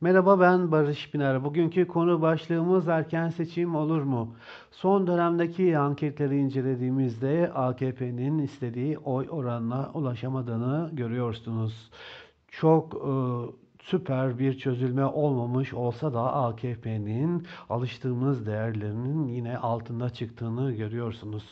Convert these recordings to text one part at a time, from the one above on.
Merhaba ben Barış Pınar. Bugünkü konu başlığımız erken seçim olur mu? Son dönemdeki anketleri incelediğimizde AKP'nin istediği oy oranına ulaşamadığını görüyorsunuz. Çok e, süper bir çözülme olmamış olsa da AKP'nin alıştığımız değerlerinin yine altında çıktığını görüyorsunuz.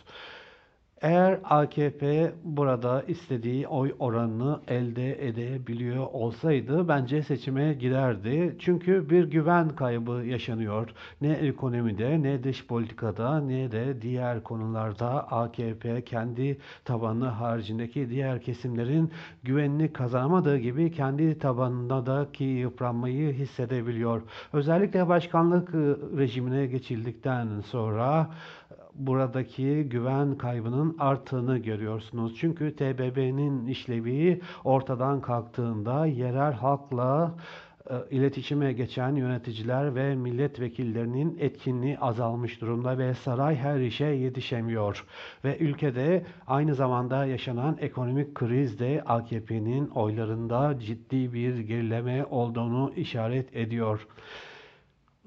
Eğer AKP burada istediği oy oranını elde edebiliyor olsaydı bence seçime giderdi. Çünkü bir güven kaybı yaşanıyor. Ne ekonomide ne dış politikada ne de diğer konularda AKP kendi tabanı haricindeki diğer kesimlerin güvenini kazanamadığı gibi kendi tabanında da ki yıpranmayı hissedebiliyor. Özellikle başkanlık ıı, rejimine geçildikten sonra buradaki güven kaybının arttığını görüyorsunuz. Çünkü TBB'nin işlevi ortadan kalktığında yerel halkla e, iletişime geçen yöneticiler ve milletvekillerinin etkinliği azalmış durumda ve saray her işe yetişemiyor. Ve ülkede aynı zamanda yaşanan ekonomik kriz de AKP'nin oylarında ciddi bir gerileme olduğunu işaret ediyor.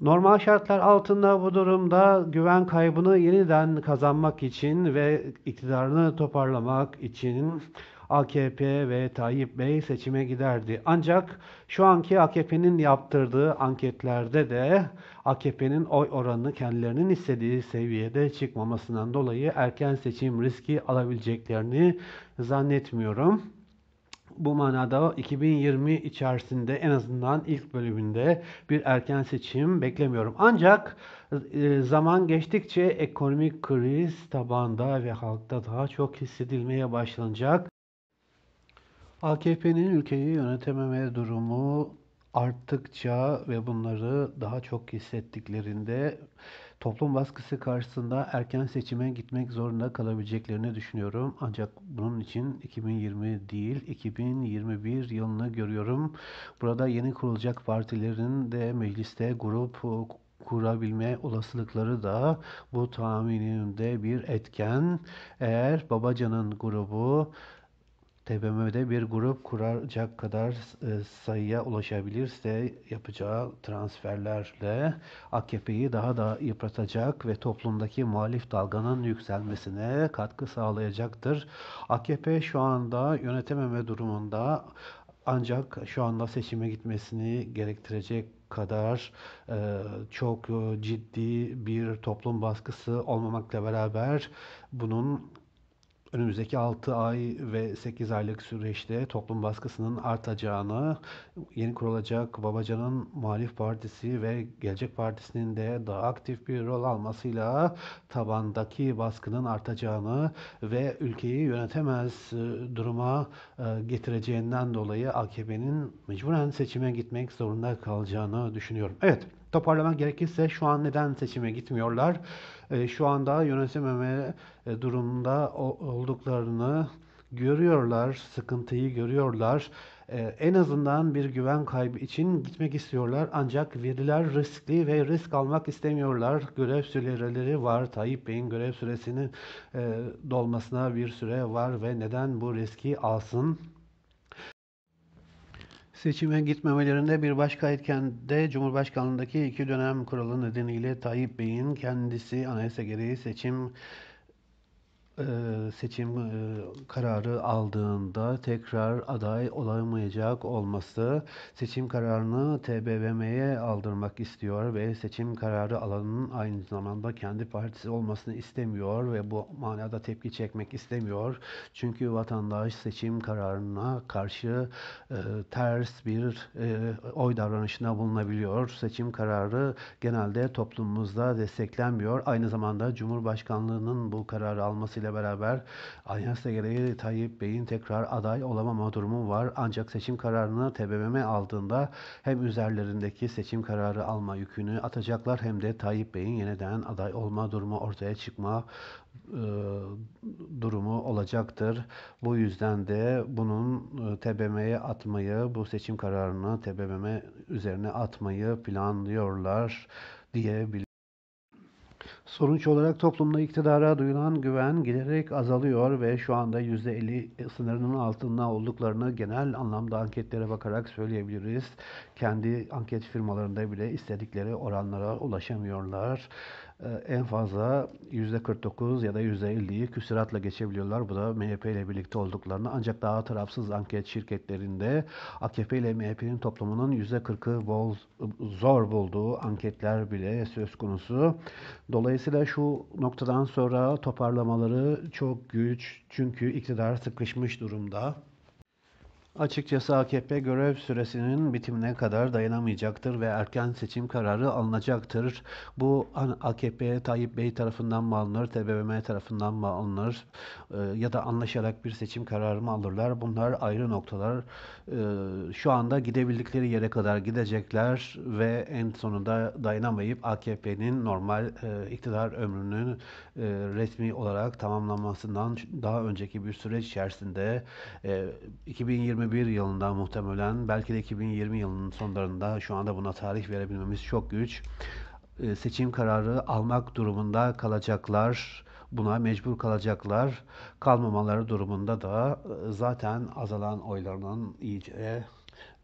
Normal şartlar altında bu durumda güven kaybını yeniden kazanmak için ve iktidarını toparlamak için AKP ve Tayyip Bey seçime giderdi. Ancak şu anki AKP'nin yaptırdığı anketlerde de AKP'nin oy oranını kendilerinin istediği seviyede çıkmamasından dolayı erken seçim riski alabileceklerini zannetmiyorum bu manada 2020 içerisinde en azından ilk bölümünde bir erken seçim beklemiyorum. Ancak e, zaman geçtikçe ekonomik kriz tabanda ve halkta daha çok hissedilmeye başlanacak. AKP'nin ülkeyi yönetememe durumu arttıkça ve bunları daha çok hissettiklerinde toplum baskısı karşısında erken seçime gitmek zorunda kalabileceklerini düşünüyorum. Ancak bunun için 2020 değil 2021 yılını görüyorum. Burada yeni kurulacak partilerin de mecliste grup kurabilme olasılıkları da bu tahminimde bir etken. Eğer Babacan'ın grubu TBMM'de bir grup kuracak kadar e, sayıya ulaşabilirse yapacağı transferlerle AKP'yi daha da yıpratacak ve toplumdaki muhalif dalganın yükselmesine katkı sağlayacaktır. AKP şu anda yönetememe durumunda ancak şu anda seçime gitmesini gerektirecek kadar e, çok e, ciddi bir toplum baskısı olmamakla beraber bunun önümüzdeki 6 ay ve 8 aylık süreçte toplum baskısının artacağını, yeni kurulacak Babacan'ın Muhalif Partisi ve Gelecek Partisi'nin de daha aktif bir rol almasıyla tabandaki baskının artacağını ve ülkeyi yönetemez e, duruma e, getireceğinden dolayı AKP'nin mecburen seçime gitmek zorunda kalacağını düşünüyorum. Evet toparlamak gerekirse şu an neden seçime gitmiyorlar? E, şu anda yönetememe e, durumunda olduklarını görüyorlar, sıkıntıyı görüyorlar. E, en azından bir güven kaybı için gitmek istiyorlar ancak veriler riskli ve risk almak istemiyorlar. Görev süreleri var. Tayyip Bey'in görev süresinin dolmasına bir süre var ve neden bu riski alsın? Seçime gitmemelerinde bir başka etken de Cumhurbaşkanlığındaki iki dönem kuralı nedeniyle Tayyip Bey'in kendisi anayasa gereği seçim ee, seçim e, kararı aldığında tekrar aday olamayacak olması seçim kararını TBMM'ye aldırmak istiyor ve seçim kararı alanının aynı zamanda kendi partisi olmasını istemiyor ve bu manada tepki çekmek istemiyor. Çünkü vatandaş seçim kararına karşı e, ters bir e, oy davranışına bulunabiliyor. Seçim kararı genelde toplumumuzda desteklenmiyor. Aynı zamanda Cumhurbaşkanlığının bu kararı alması ile beraber Alyansa gereği Tayyip Bey'in tekrar aday olamama durumu var. Ancak seçim kararını TBMM aldığında hem üzerlerindeki seçim kararı alma yükünü atacaklar hem de Tayyip Bey'in yeniden aday olma durumu ortaya çıkma e, durumu olacaktır. Bu yüzden de bunun e, TBMM'ye atmayı, bu seçim kararını TBMM üzerine atmayı planlıyorlar diyebilirim. Sonuç olarak toplumda iktidara duyulan güven giderek azalıyor ve şu anda %50 e, sınırının altında olduklarını genel anlamda anketlere bakarak söyleyebiliriz. Kendi anket firmalarında bile istedikleri oranlara ulaşamıyorlar. E, en fazla %49 ya da %50'yi küsuratla geçebiliyorlar. Bu da MHP ile birlikte olduklarını ancak daha tarafsız anket şirketlerinde AKP ile MHP'nin toplumunun %40'ı zor bulduğu anketler bile söz konusu. Dolayısıyla Dolayısıyla şu noktadan sonra toparlamaları çok güç çünkü iktidar sıkışmış durumda. Açıkçası AKP görev süresinin bitimine kadar dayanamayacaktır ve erken seçim kararı alınacaktır. Bu AKP Tayyip Bey tarafından mı alınır, TBMM tarafından mı alınır e, ya da anlaşarak bir seçim kararı mı alırlar? Bunlar ayrı noktalar. E, şu anda gidebildikleri yere kadar gidecekler ve en sonunda dayanamayıp AKP'nin normal e, iktidar ömrünün resmi olarak tamamlanmasından daha önceki bir süreç içerisinde 2021 2021 yılında muhtemelen belki de 2020 yılının sonlarında şu anda buna tarih verebilmemiz çok güç. Ee, seçim kararı almak durumunda kalacaklar. Buna mecbur kalacaklar. Kalmamaları durumunda da e, zaten azalan oylarının iyice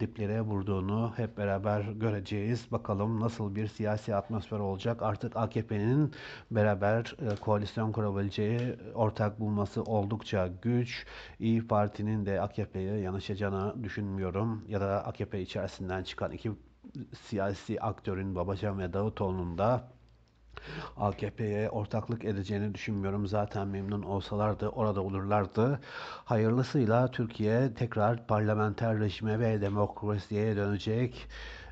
diplere vurduğunu hep beraber göreceğiz. Bakalım nasıl bir siyasi atmosfer olacak. Artık AKP'nin beraber e, koalisyon kurabileceği ortak bulması oldukça güç. İyi Parti'nin de AKP'ye yanaşacağını düşünmüyorum. Ya da AKP içerisinden çıkan iki siyasi aktörün Babacan ve Davutoğlu'nun da AKP'ye ortaklık edeceğini düşünmüyorum. Zaten memnun olsalardı orada olurlardı. Hayırlısıyla Türkiye tekrar parlamenter rejime ve demokrasiye dönecek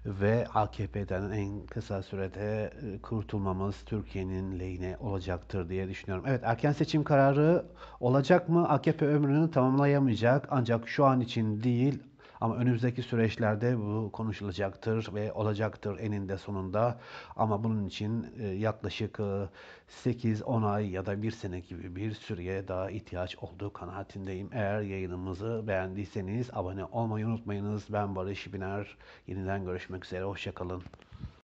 ve AKP'den en kısa sürede e, kurtulmamız Türkiye'nin lehine olacaktır diye düşünüyorum. Evet erken seçim kararı olacak mı? AKP ömrünü tamamlayamayacak ancak şu an için değil ama önümüzdeki süreçlerde bu konuşulacaktır ve olacaktır eninde sonunda. Ama bunun için e, yaklaşık 8-10 e, ay ya da bir sene gibi bir süreye daha ihtiyaç olduğu kanaatindeyim. Eğer yayınımızı beğendiyseniz abone olmayı unutmayınız. Ben Barış Biner. Yeniden görüşmek üzere. Hoşçakalın.